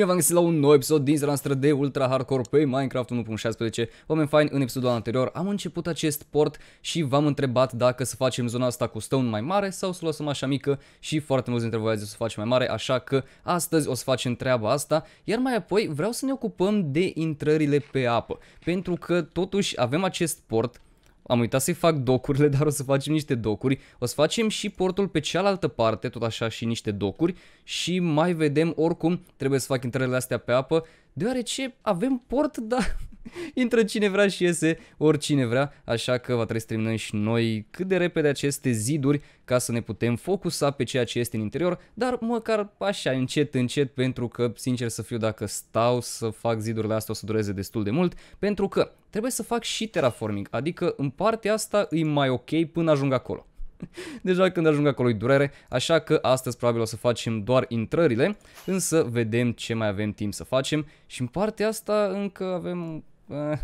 Bine v-am găsit la un nou episod din Zeranstra de Ultra Hardcore pe Minecraft 1.16 Oameni faini, în episodul anterior am început acest port și v-am întrebat dacă să facem zona asta cu stone mai mare sau să o lăsăm așa mică și foarte mulți dintre voi ați zis să o facem mai mare, așa că astăzi o să facem treaba asta iar mai apoi vreau să ne ocupăm de intrările pe apă pentru că totuși avem acest port am uitat să-i fac docurile, dar o să facem niște docuri. O să facem și portul pe cealaltă parte, tot așa și niște docuri și mai vedem oricum trebuie să fac intrările astea pe apă, deoarece avem port, dar Intră cine vrea și iese oricine vrea, așa că va trebui să terminăm și noi cât de repede aceste ziduri ca să ne putem focusa pe ceea ce este în interior, dar măcar așa încet, încet, pentru că, sincer să fiu, dacă stau să fac zidurile astea o să dureze destul de mult, pentru că trebuie să fac și terraforming, adică în partea asta e mai ok până ajung acolo. Deja când ajung acolo e durere, așa că astăzi probabil o să facem doar intrările, însă vedem ce mai avem timp să facem și în partea asta încă avem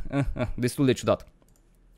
destul de ciudat.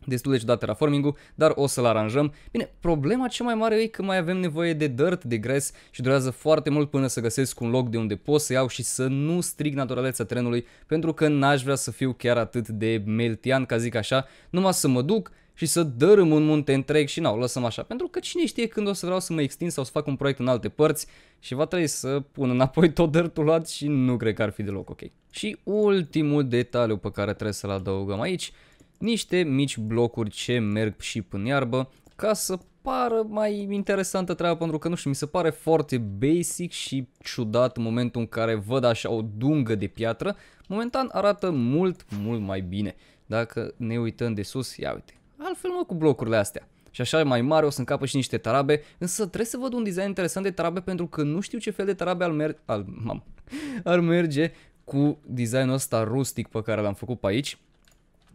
Destul de ciudat terraforming-ul, dar o să-l aranjăm. Bine, problema cea mai mare e că mai avem nevoie de dirt, de gres și durează foarte mult până să găsesc un loc de unde pot să iau și să nu strig naturaleța terenului, pentru că n-aș vrea să fiu chiar atât de meltian, ca zic așa, numai să mă duc, și să dărâm un munte întreg și n-au, lăsăm așa. Pentru că cine știe când o să vreau să mă extind sau să fac un proiect în alte părți și va trebui să pun înapoi tot dărtul luat și nu cred că ar fi deloc ok. Și ultimul detaliu pe care trebuie să-l adăugăm aici, niște mici blocuri ce merg și în iarbă ca să pară mai interesantă treaba pentru că nu știu, mi se pare foarte basic și ciudat în momentul în care văd așa o dungă de piatră, momentan arată mult, mult mai bine. Dacă ne uităm de sus, ia uite, altfel mă cu blocurile astea. Și așa mai mare o să încapă și niște tarabe, însă trebuie să văd un design interesant de tarabe pentru că nu știu ce fel de tarabe ar, mer- al, mam, ar merge cu designul ăsta rustic pe care l-am făcut pe aici.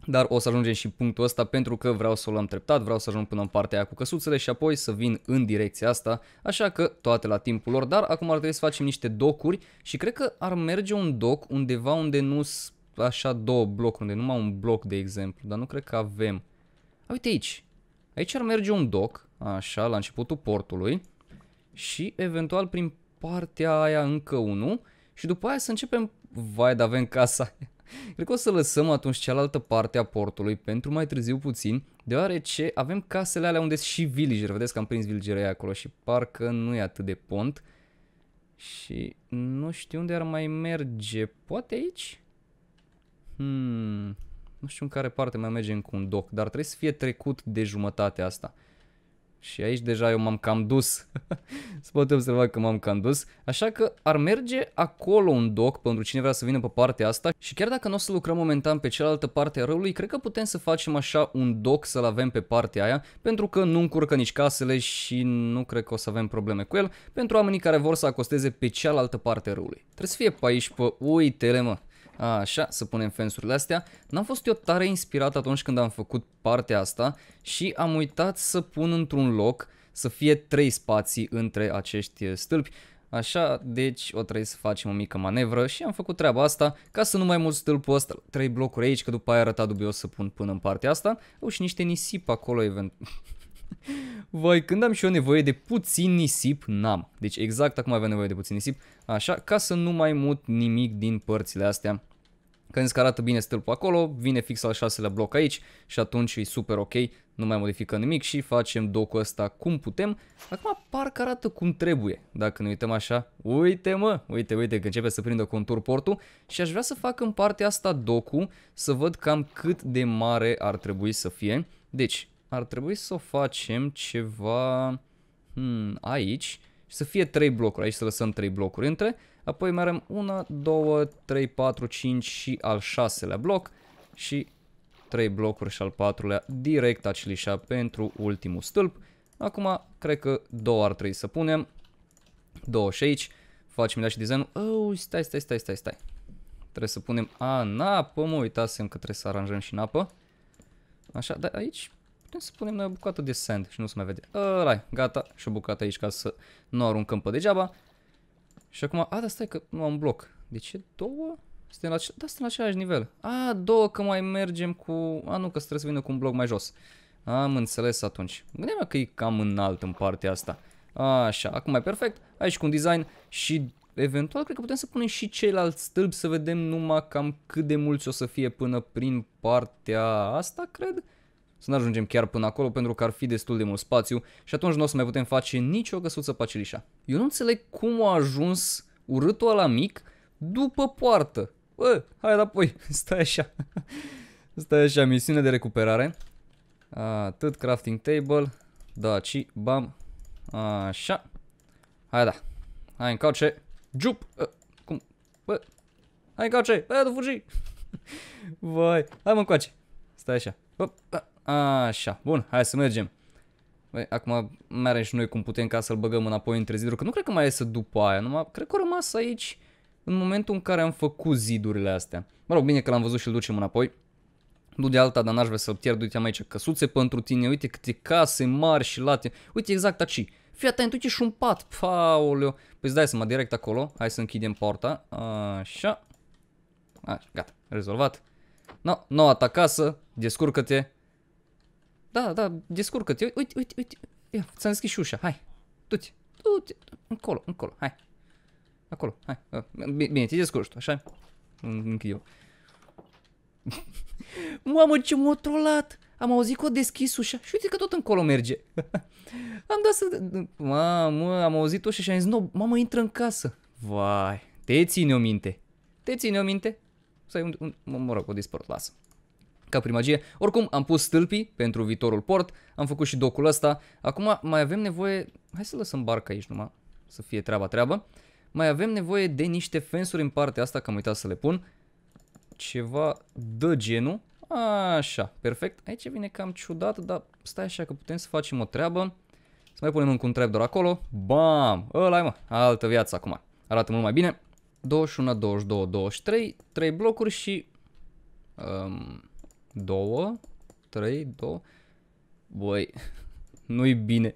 Dar o să ajungem și punctul ăsta pentru că vreau să o luăm treptat, vreau să ajung până în partea aia cu căsuțele și apoi să vin în direcția asta, așa că toate la timpul lor, dar acum ar trebui să facem niște docuri și cred că ar merge un doc undeva unde nu așa două blocuri, unde numai un bloc de exemplu, dar nu cred că avem Uite aici. Aici ar merge un doc, așa, la începutul portului și eventual prin partea aia încă unul și după aia să începem... Vai, dar avem casa Cred că o să lăsăm atunci cealaltă parte a portului pentru mai târziu puțin, deoarece avem casele alea unde sunt și villager. Vedeți că am prins villagerii acolo și parcă nu e atât de pont. Și nu știu unde ar mai merge. Poate aici? Hmm, nu știu în care parte mai mergem cu un doc, dar trebuie să fie trecut de jumătatea asta. Și aici deja eu m-am cam dus. se poate observa că m-am cam dus. Așa că ar merge acolo un doc pentru cine vrea să vină pe partea asta. Și chiar dacă nu o să lucrăm momentan pe cealaltă parte a râului, cred că putem să facem așa un doc să-l avem pe partea aia. Pentru că nu încurcă nici casele și nu cred că o să avem probleme cu el. Pentru oamenii care vor să acosteze pe cealaltă parte a râului. Trebuie să fie pe aici, pe Uite-le, mă. Așa, să punem fensurile astea. N-am fost eu tare inspirat atunci când am făcut partea asta și am uitat să pun într-un loc să fie trei spații între acești uh, stâlpi. Așa, deci o trebuie să facem o mică manevră și am făcut treaba asta ca să nu mai mult stâlpul ăsta, trei blocuri aici, că după aia arăta dubios să pun până în partea asta. Au și niște nisip acolo, event... Vai, când am și eu nevoie de puțin nisip, n-am. Deci exact acum avem nevoie de puțin nisip. Așa, ca să nu mai mut nimic din părțile astea. Când îți arată bine stâlpul acolo, vine fix al șaselea bloc aici și atunci e super ok, nu mai modifică nimic și facem docul ăsta cum putem. Acum parcă arată cum trebuie, dacă ne uităm așa, uite mă, uite, uite că începe să prindă contur portul și aș vrea să fac în partea asta docul să văd cam cât de mare ar trebui să fie. Deci, ar trebui să o facem ceva hmm, aici și să fie 3 blocuri. Aici să lăsăm 3 blocuri între. Apoi mai avem 1, 2, 3, 4, 5 și al 6-lea bloc și 3 blocuri și al 4-lea direct acelișa pentru ultimul stâlp. Acum cred că 2 ar trebui să punem. 2 și aici. Facem da și designul. Oh, stai, stai, stai, stai, stai. Trebuie să punem... A, în apă, mă uitasem că trebuie să aranjăm și în apă. Așa, dar aici putem să punem noi o bucată de sand și nu se mai vede. Ăla gata, și o bucată aici ca să nu aruncăm pe degeaba. Și acum, a, dar stai că nu am bloc. De deci ce două? Suntem la, da, suntem la același nivel. A, două că mai mergem cu... A, nu, că trebuie să vină cu un bloc mai jos. Am înțeles atunci. Gândeam că e cam înalt în partea asta. Așa, acum e perfect. Aici cu un design și eventual cred că putem să punem și ceilalți stâlpi să vedem numai cam cât de mulți o să fie până prin partea asta, cred. Să nu ajungem chiar până acolo pentru că ar fi destul de mult spațiu și atunci nu o să mai putem face nicio găsuță pe acelișa. Eu nu înțeleg cum a ajuns urâtul ăla mic după poartă. Bă, hai apoi, stai așa. Stai așa, misiune de recuperare. Atât, crafting table. Da, ci, bam. Așa. Hai da. Hai cauce. Jup! Ă, cum? Bă. Hai cauce. Bă, nu fugi. Vai. Hai mă încoace. Stai așa. Hop. Așa, bun, hai să mergem. Băi, acum mai și noi cum putem ca să-l băgăm înapoi între ziduri, că nu cred că mai să după aia, numai, cred că a rămas aici în momentul în care am făcut zidurile astea. Mă rog, bine că l-am văzut și îl ducem înapoi. Nu de alta, dar n-aș vrea să-l pierd. Uite, am aici căsuțe pentru tine, uite câte case mari și late. Uite exact aici. Fii atent, uite și un pat, paoleu. Păi îți dai să mă direct acolo. Hai să închidem porta. Așa. Așa, gata, rezolvat. No, noua ta casă, descurcă-te, da, da, descurcă-te. Uite, uite, uite. Ia, ți-am deschis ușa. Hai. Du-te. Du-te. Încolo, încolo. Hai. Acolo. Hai. Da. Bine, te descurci tu, așa? Închid eu. Mamă, ce m-a trolat! Am auzit că o deschis ușa și uite că tot încolo merge. am dat să... Mamă, am auzit ușa și am zis, no, mamă, intră în casă. Vai, te ține o minte. Te ține o minte? Să ai un... un mă rog, o dispărut, lasă ca prin magie. Oricum, am pus stâlpii pentru viitorul port, am făcut și docul ăsta. Acum mai avem nevoie... Hai să lăsăm barca aici numai, să fie treaba treabă. Mai avem nevoie de niște fensuri în partea asta, că am uitat să le pun. Ceva de genul. Așa, perfect. Aici vine cam ciudat, dar stai așa că putem să facem o treabă. Să mai punem încă un trapdoor acolo. Bam! ăla mă, altă viață acum. Arată mult mai bine. 21, 22, 23, 3 blocuri și... Um, 2, 3, 2. Băi, nu-i bine.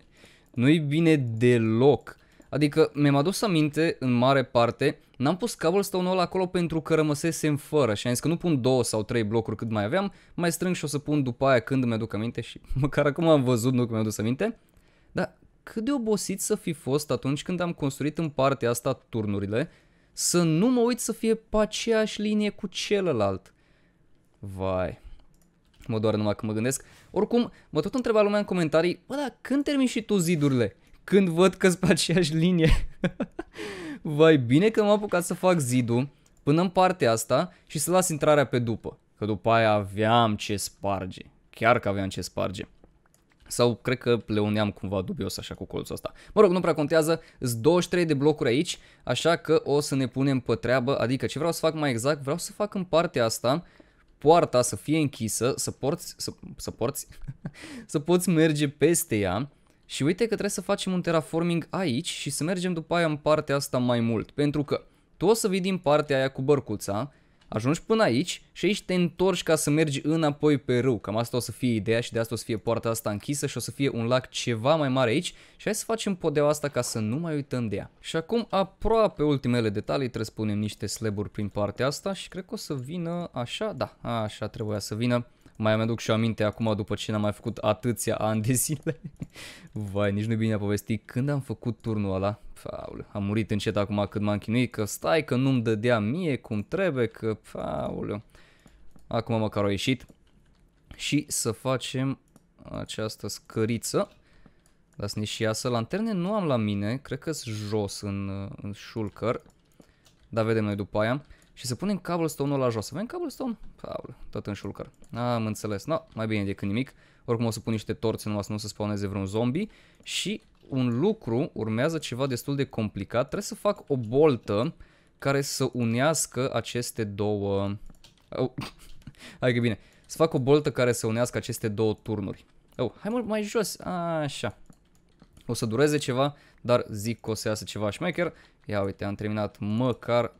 Nu-i bine deloc. Adică mi-am adus aminte în mare parte, n-am pus cobblestone-ul ăla acolo pentru că rămăsesem fără și am zis că nu pun două sau trei blocuri cât mai aveam, mai strâng și o să pun după aia când mi-aduc aminte și măcar acum am văzut nu că mi-am adus aminte. Dar cât de obosit să fi fost atunci când am construit în partea asta turnurile, să nu mă uit să fie pe aceeași linie cu celălalt. Vai, mă doar numai când mă gândesc. Oricum, mă tot întreba lumea în comentarii, bă, dar când termin și tu zidurile? Când văd că sunt pe aceeași linie. Vai, bine că m-am apucat să fac zidul până în partea asta și să las intrarea pe după. Că după aia aveam ce sparge. Chiar că aveam ce sparge. Sau cred că le uneam cumva dubios așa cu colțul ăsta. Mă rog, nu prea contează, sunt 23 de blocuri aici, așa că o să ne punem pe treabă, adică ce vreau să fac mai exact, vreau să fac în partea asta poarta să fie închisă, să porți, să, să porți, să poți merge peste ea și uite că trebuie să facem un terraforming aici și să mergem după aia în partea asta mai mult, pentru că tu o să vii din partea aia cu bărcuța, Ajungi până aici și aici te întorci ca să mergi înapoi pe râu. Cam asta o să fie ideea și de asta o să fie poarta asta închisă și o să fie un lac ceva mai mare aici. Și hai să facem podeaua asta ca să nu mai uităm de ea. Și acum aproape ultimele detalii trebuie să punem niște slaburi prin partea asta și cred că o să vină așa, da, așa trebuia să vină. Mai mi-aduc și aminte acum după ce n-am mai făcut atâția ani de zile. Vai, nici nu bine a povesti când am făcut turnul ăla. Faul, am murit încet acum cât m-am chinuit că stai că nu-mi dădea mie cum trebuie că... Faul, acum măcar au ieșit. Și să facem această scăriță. Las ne și iasă. Lanterne nu am la mine, cred că sunt jos în, în șulcăr. Dar vedem noi după aia. Și să punem cobblestone-ul la jos. Să avem cobblestone? Paul, tot în șulcăr. Am înțeles. No, mai bine decât nimic. Oricum o să pun niște torțe numai să nu se spawneze vreun zombie. Și un lucru urmează ceva destul de complicat. Trebuie să fac o boltă care să unească aceste două... Oh. Hai că bine. Să fac o boltă care să unească aceste două turnuri. Oh, hai mult mai jos. Așa. O să dureze ceva, dar zic că o să iasă ceva șmecher. Ia uite, am terminat măcar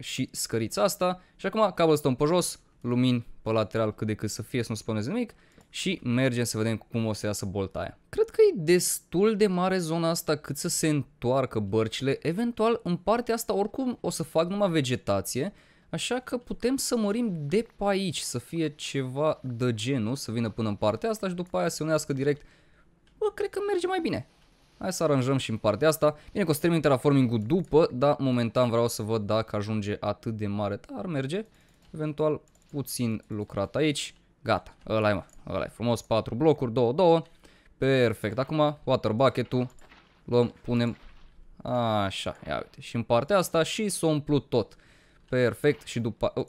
și scărița asta și acum cobblestone pe jos, lumini pe lateral cât de cât să fie, să nu spuneți nimic și mergem să vedem cum o să iasă bolta aia. Cred că e destul de mare zona asta cât să se întoarcă bărcile, eventual în partea asta oricum o să fac numai vegetație, așa că putem să mărim de pe aici, să fie ceva de genul, să vină până în partea asta și după aia se unească direct. Bă, cred că merge mai bine. Hai să aranjăm și în partea asta. Bine că o să termin terraforming-ul după, dar momentan vreau să văd dacă ajunge atât de mare. Dar merge. Eventual puțin lucrat aici. Gata, ăla i mă, ăla e frumos, 4 blocuri, 2, 2. Perfect, acum water bucket-ul luăm, punem așa, ia uite, și în partea asta și s o umplu tot. Perfect și după... Oh.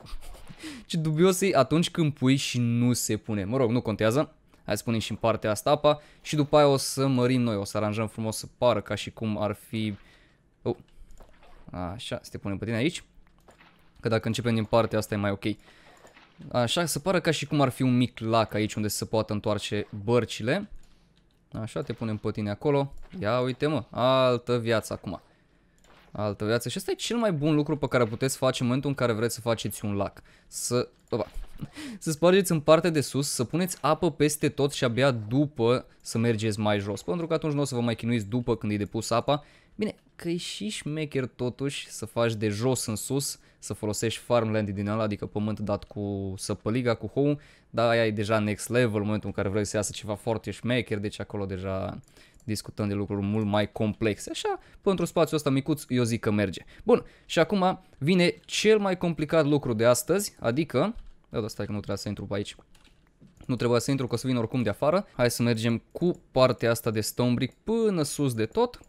Ce dubios e atunci când pui și nu se pune. Mă rog, nu contează hai să punem și în partea asta apa și după aia o să mărim noi, o să aranjăm frumos să pară ca și cum ar fi... Oh. Așa, să te punem pe tine aici, că dacă începem din partea asta e mai ok. Așa, să pară ca și cum ar fi un mic lac aici unde se poată întoarce bărcile. Așa, te punem pe tine acolo. Ia uite mă, altă viață acum. Altă viață. Și asta e cel mai bun lucru pe care puteți face în momentul în care vreți să faceți un lac. Să... Opa, să spargeți în partea de sus, să puneți apă peste tot și abia după să mergeți mai jos, pentru că atunci nu o să vă mai chinuiți după când e depus apa. Bine, că e și șmecher totuși să faci de jos în sus, să folosești farmland din ala, adică pământ dat cu săpăliga, cu hou, dar aia e deja next level în momentul în care vrei să iasă ceva foarte șmecher, deci acolo deja discutăm de lucruri mult mai complexe. Așa, pentru spațiul ăsta micuț, eu zic că merge. Bun, și acum vine cel mai complicat lucru de astăzi, adică da, da, stai că nu trebuie să intru pe aici. Nu trebuie să intru, că o să vin oricum de afară. Hai să mergem cu partea asta de brick până sus de tot.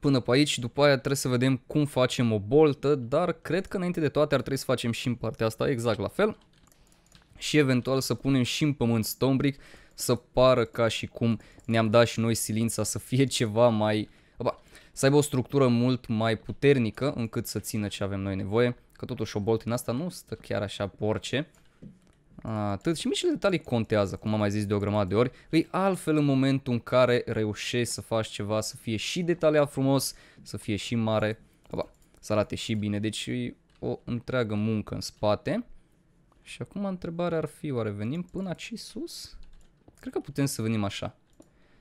Până pe aici și după aia trebuie să vedem cum facem o boltă, dar cred că înainte de toate ar trebui să facem și în partea asta exact la fel. Și eventual să punem și în pământ brick, să pară ca și cum ne-am dat și noi silința să fie ceva mai... Opa, să aibă o structură mult mai puternică încât să țină ce avem noi nevoie. Că totuși o boltin asta nu stă chiar așa porce. Atât. Și micile detalii contează, cum am mai zis de o grămadă de ori. Îi altfel în momentul în care reușești să faci ceva, să fie și detaliat frumos, să fie și mare, ba, să arate și bine. Deci e o întreagă muncă în spate. Și acum întrebarea ar fi, oare venim până aici sus? Cred că putem să venim așa.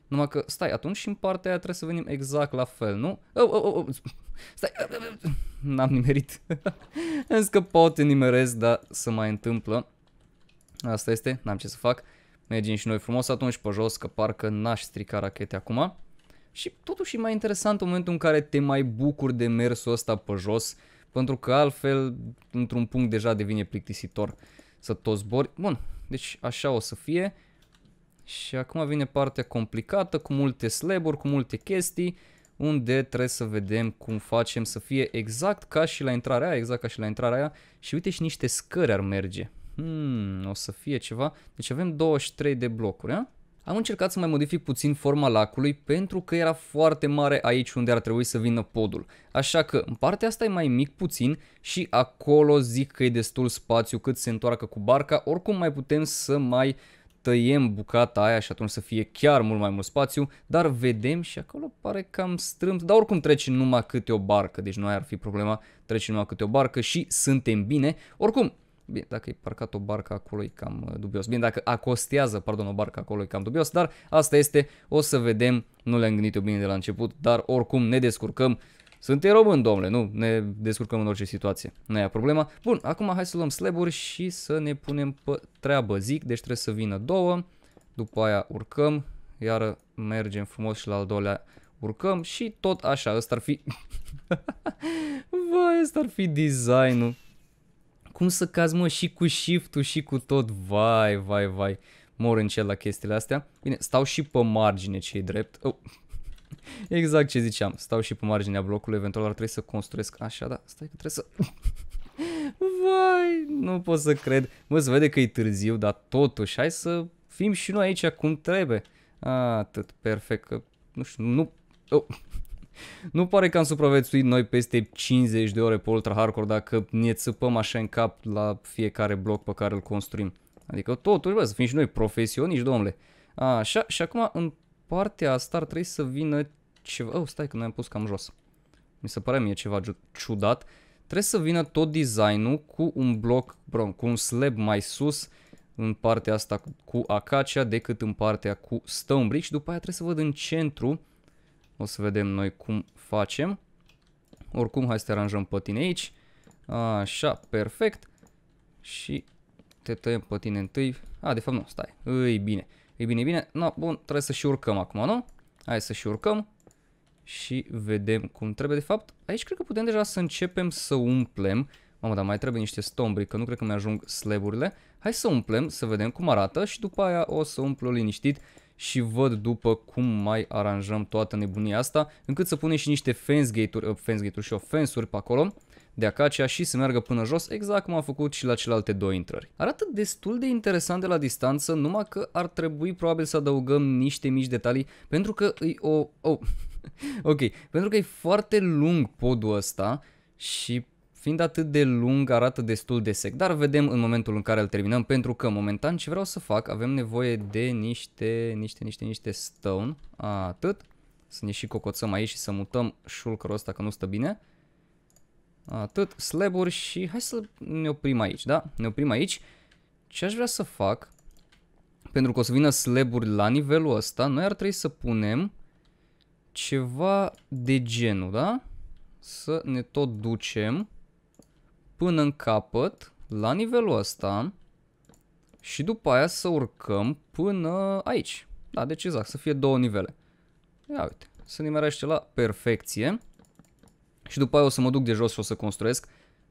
Numai că, stai, atunci și în partea aia trebuie să venim exact la fel, nu? Oh, oh, oh, stai, n-am nimerit. Am că pot nimerez, dar să mai întâmplă. Asta este, n-am ce să fac. Mergem și noi frumos atunci pe jos, că parcă n-aș strica rachete acum. Și totuși e mai interesant în momentul în care te mai bucuri de mersul ăsta pe jos, pentru că altfel, într-un punct deja devine plictisitor să tot zbori. Bun, deci așa o să fie. Și acum vine partea complicată, cu multe slaburi, cu multe chestii, unde trebuie să vedem cum facem să fie exact ca și la intrarea aia, exact ca și la intrarea aia. Și uite și niște scări ar merge. Hmm, o să fie ceva. Deci avem 23 de blocuri, a? Am încercat să mai modific puțin forma lacului pentru că era foarte mare aici unde ar trebui să vină podul. Așa că în partea asta e mai mic puțin și acolo zic că e destul spațiu cât se întoarcă cu barca. Oricum mai putem să mai tăiem bucata aia și atunci să fie chiar mult mai mult spațiu, dar vedem și acolo pare cam strâmt, dar oricum treci numai câte o barcă, deci nu ar fi problema, treci numai câte o barcă și suntem bine. Oricum, Bine, dacă e parcat o barcă acolo e cam uh, dubios. Bine, dacă acostează, pardon, o barcă acolo e cam dubios, dar asta este, o să vedem, nu le-am gândit eu bine de la început, dar oricum ne descurcăm suntem români, domnule, nu ne descurcăm în orice situație. Nu e problema. Bun, acum hai să luăm slaburi și să ne punem pe treabă, zic. Deci trebuie să vină două, după aia urcăm, iar mergem frumos și la al doilea urcăm și tot așa. Ăsta ar fi... Vai, ăsta ar fi designul. Cum să cazi, mă, și cu shift-ul și cu tot. Vai, vai, vai. Mor în cel la chestiile astea. Bine, stau și pe margine, ce drept. Oh, Exact ce ziceam. Stau și pe marginea blocului, eventual ar trebui să construiesc așa, da, stai că trebuie să... Vai, nu pot să cred. Mă, se vede că e târziu, dar totuși, hai să fim și noi aici cum trebuie. A, atât, perfect, că nu știu, nu... Oh. Nu pare că am supraviețuit noi peste 50 de ore pe Ultra Hardcore dacă ne țăpăm așa în cap la fiecare bloc pe care îl construim. Adică totuși, bă, să fim și noi profesioniști, domnule. așa, și acum în partea asta ar trebui să vină ceva... Oh, stai că noi am pus cam jos. Mi se pare mie ceva ciudat. Trebuie să vină tot designul cu un bloc, bro, cu un slab mai sus în partea asta cu acacia decât în partea cu stone brick și după aia trebuie să văd în centru. O să vedem noi cum facem. Oricum, hai să te aranjăm pe tine aici. Așa, perfect. Și te tăiem pe tine întâi. A, de fapt nu, stai. Îi bine. E bine, e bine. No, bun, trebuie să și urcăm acum, nu? Hai să și urcăm și vedem cum trebuie. De fapt, aici cred că putem deja să începem să umplem. Mamă, dar mai trebuie niște stombri, că nu cred că mi-ajung sleburile. Hai să umplem, să vedem cum arată și după aia o să umplu liniștit și văd după cum mai aranjăm toată nebunia asta, încât să punem și niște fence gate-uri, fence gate-uri și o fence-uri pe acolo de Acacia și să meargă până jos, exact cum a făcut și la celelalte două intrări. Arată destul de interesant de la distanță, numai că ar trebui probabil să adăugăm niște mici detalii, pentru că e o... Oh, ok, pentru că e foarte lung podul ăsta și fiind atât de lung, arată destul de sec, dar vedem în momentul în care îl terminăm, pentru că momentan ce vreau să fac, avem nevoie de niște, niște, niște, niște stone, atât, să ne și cocoțăm aici și să mutăm șulcărul ăsta că nu stă bine Atât, slaburi și hai să ne oprim aici, da? Ne oprim aici. Ce aș vrea să fac, pentru că o să vină slaburi la nivelul ăsta, noi ar trebui să punem ceva de genul, da? Să ne tot ducem până în capăt, la nivelul ăsta și după aia să urcăm până aici. Da, deci exact, să fie două nivele. Ia uite, se nimerește la perfecție. Și după aia o să mă duc de jos și o să construiesc.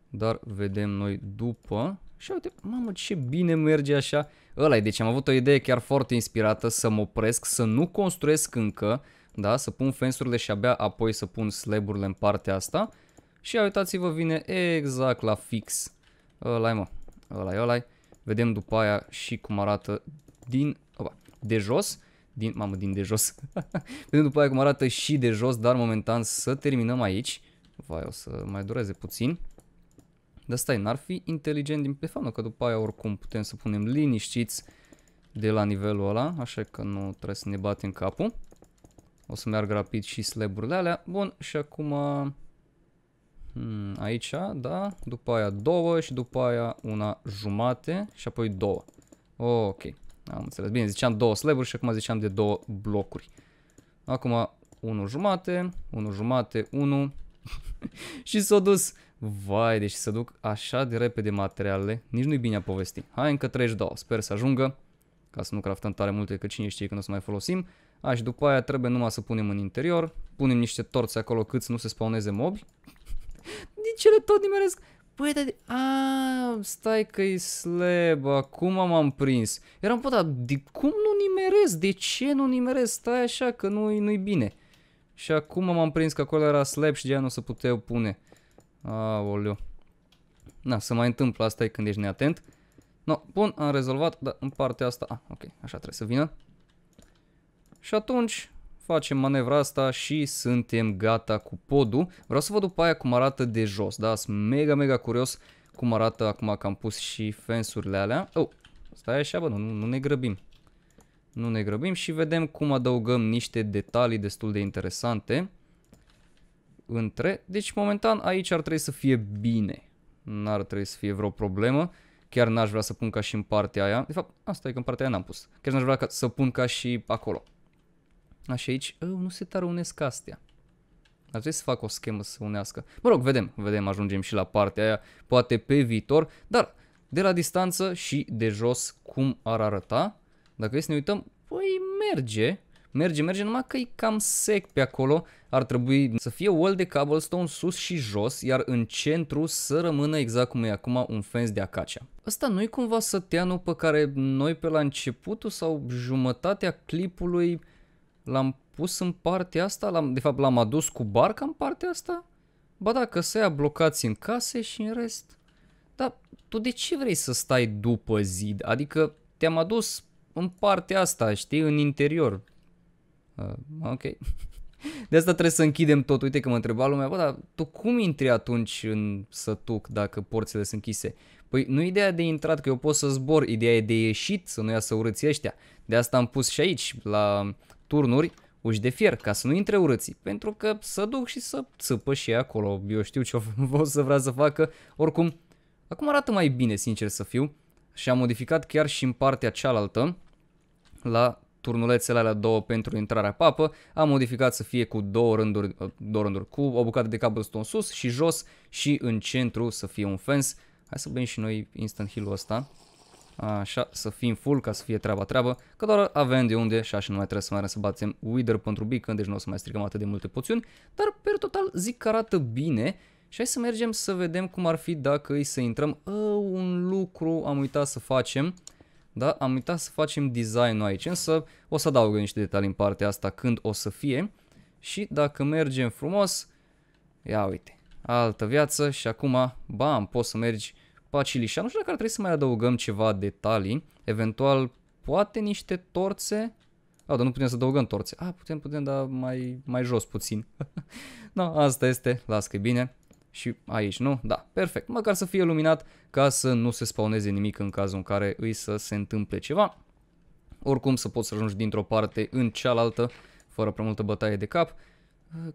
Dar vedem noi după. Și uite, mamă, ce bine merge așa. ăla e, deci am avut o idee chiar foarte inspirată să mă opresc, să nu construiesc încă, da, să pun fensurile și abia apoi să pun sleburile în partea asta. Și uitați-vă, vine exact la fix. Ăla-i, mă, ăla ăla-i. Vedem după aia și cum arată din, opa, de jos. Din, mamă, din de jos. Vedem după aia cum arată și de jos, dar momentan să terminăm aici. Vai, o să mai dureze puțin. Dar stai, n-ar fi inteligent din plefanul, că după aia oricum putem să punem liniștiți de la nivelul ăla, așa că nu trebuie să ne batem capul. O să meargă rapid și slaburile alea. Bun, și acum hmm, aici, da, după aia două și după aia una jumate și apoi două. Ok, am înțeles. Bine, ziceam două slaburi și acum ziceam de două blocuri. Acum 1 jumate, 1 jumate, 1, și s-a dus. Vai, deci să duc așa de repede materialele, nici nu-i bine a povesti. Hai încă 32, sper să ajungă, ca să nu craftăm tare multe, că cine știe când o să mai folosim. A, și după aia trebuie numai să punem în interior, punem niște torțe acolo cât să nu se spawneze mobi. Din cele tot nimeresc. Păi, dar... A, stai că e slab, acum m-am prins. Eram, bă, dar de cum nu nimeresc? De ce nu nimeresc? Stai așa, că nu-i nu bine. Și acum m-am prins că acolo era slab și de nu se puteau pune. Aoleu. Na, se mai întâmplă, asta e când ești neatent. No, bun, am rezolvat, dar în partea asta... Ah, ok, așa trebuie să vină. Și atunci facem manevra asta și suntem gata cu podul. Vreau să văd după aia cum arată de jos, da? Sunt mega, mega curios cum arată acum că am pus și fensurile alea. Oh, stai așa, bă, nu, nu ne grăbim. Nu ne grăbim și vedem cum adăugăm niște detalii destul de interesante între. Deci momentan aici ar trebui să fie bine. N-ar trebui să fie vreo problemă. Chiar n-aș vrea să pun ca și în partea aia. De fapt, asta e că în partea aia n-am pus. Chiar n-aș vrea ca să pun ca și acolo. Așa aici, eu nu se tarunesc astea. Ar trebui să fac o schemă să unească. Mă rog, vedem, vedem, ajungem și la partea aia, poate pe viitor, dar de la distanță și de jos cum ar arăta. Dacă e să ne uităm, păi merge, merge, merge, numai că e cam sec pe acolo. Ar trebui să fie wall de cobblestone sus și jos, iar în centru să rămână exact cum e acum un fence de acacia. Ăsta nu-i cumva săteanul pe care noi pe la începutul sau jumătatea clipului l-am pus în partea asta? L-am, de fapt l-am adus cu barca în partea asta? Ba da, că să ia blocați în case și în rest. Dar tu de ce vrei să stai după zid? Adică te-am adus în partea asta, știi, în interior. Uh, ok. De asta trebuie să închidem tot. Uite că mă întreba lumea, bă, dar tu cum intri atunci în sătuc dacă porțile sunt închise? Păi nu ideea de intrat, că eu pot să zbor, ideea e de ieșit, să nu iasă urâții ăștia. De asta am pus și aici, la turnuri, uși de fier, ca să nu intre urâții. Pentru că să duc și să țăpă și acolo. Eu știu ce o să vrea să facă. Oricum, acum arată mai bine, sincer să fiu. Și am modificat chiar și în partea cealaltă la turnulețele alea două pentru intrarea pe apă, am modificat să fie cu două rânduri, uh, două rânduri cu o bucată de cobblestone sus și jos și în centru să fie un fence. Hai să bem și noi instant heal-ul ăsta. Așa, să fim full ca să fie treaba treaba, că doar avem de unde și așa nu mai trebuie să mai să batem Wither pentru Beacon, deci nu o să mai stricăm atât de multe poțiuni, dar pe total zic că arată bine și hai să mergem să vedem cum ar fi dacă îi să intrăm. a un lucru am uitat să facem. Uh, da? am uitat să facem design-ul aici, însă o să adaug niște detalii în partea asta când o să fie și dacă mergem frumos, ia uite, altă viață și acum, bam, poți să mergi pacilișa. Nu știu dacă ar trebui să mai adăugăm ceva detalii, eventual poate niște torțe, a, dar nu putem să adăugăm torțe. A, putem, putem, dar mai, mai jos puțin. no, asta este, las că bine și aici, nu? Da, perfect. Măcar să fie luminat ca să nu se spawneze nimic în cazul în care îi să se întâmple ceva. Oricum să poți să ajungi dintr-o parte în cealaltă fără prea multă bătaie de cap.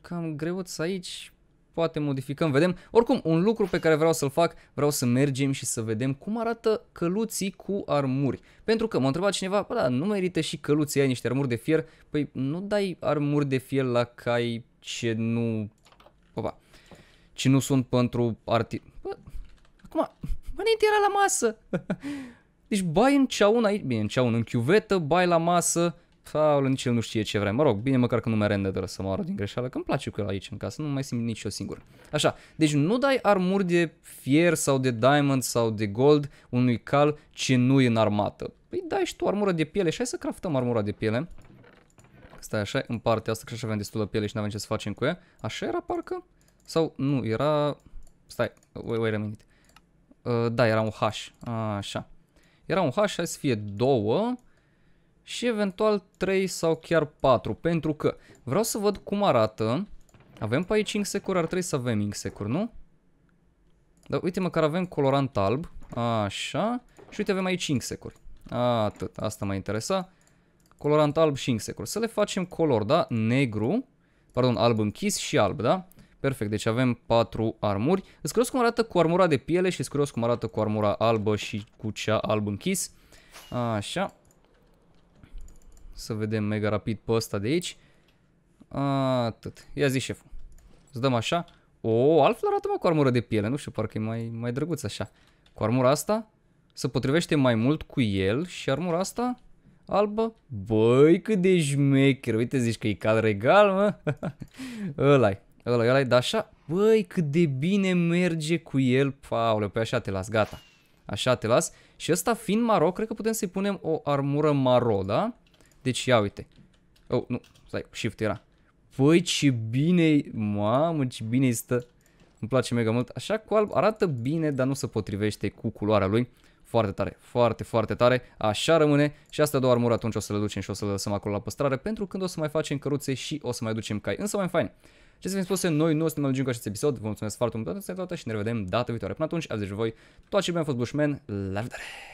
Cam greuț aici, poate modificăm, vedem. Oricum, un lucru pe care vreau să-l fac, vreau să mergem și să vedem cum arată căluții cu armuri. Pentru că m-a întrebat cineva, da, nu merită și căluții ai niște armuri de fier? Păi nu dai armuri de fier la cai ce nu ci nu sunt pentru arti... Bă, acum, înainte era la masă. Deci bai în ceaun aici, bine, în ceaun, în chiuvetă, bai la masă, Faul, nici el nu știe ce vrea. Mă rog, bine măcar că nu merende de să mă arăt din greșeală, că îmi place cu el aici în casă, nu mai simt nici eu singur. Așa, deci nu dai armuri de fier sau de diamond sau de gold unui cal ce nu e în armată. Păi dai și tu armură de piele și hai să craftăm armura de piele. Stai așa, în partea asta, că așa aveam destulă piele și n avem ce să facem cu ea. Așa era parcă? Sau, nu, era... Stai, wait a minute. Uh, da, era un H. Așa. Era un H, hai să fie două și eventual 3 sau chiar 4, pentru că vreau să văd cum arată. Avem pe aici insecuri, ar trebui să avem insecuri, nu? Dar uite măcar avem colorant alb, așa, și uite avem aici insecuri. Atât, asta mă interesa. Colorant alb și insecuri. Să le facem color, da? Negru, pardon, alb închis și alb, da? Perfect, deci avem patru armuri. Îți curios cum arată cu armura de piele și îți curios cum arată cu armura albă și cu cea alb închis. Așa. Să vedem mega rapid pe ăsta de aici. Atât. Ia zi șeful. Îți dăm așa. O, altfel arată mă cu armură de piele, nu știu, parcă e mai, mai drăguț așa. Cu armura asta se potrivește mai mult cu el și armura asta albă. Băi, cât de șmecher, uite zici că e cal regal, mă. ăla -i ăla, ăla, de așa, băi, cât de bine merge cu el, paule, pe păi așa te las, gata. Așa te las. Și ăsta fiind maro, cred că putem să-i punem o armură maro, da? Deci ia uite. Oh, nu, stai, shift era. Păi ce bine, mamă, ce bine stă. Îmi place mega mult. Așa cu alb arată bine, dar nu se potrivește cu culoarea lui. Foarte tare, foarte, foarte tare. Așa rămâne și asta două armură atunci o să le ducem și o să le lăsăm acolo la păstrare pentru când o să mai facem căruțe și o să mai ducem cai. Însă mai fain. Ce să vă spuse, noi nu o să ne lungim cu acest episod. Vă mulțumesc foarte mult pentru toată și ne revedem data viitoare. Până atunci, de voi. Tot ce mi-a fost Bushman. La revedere!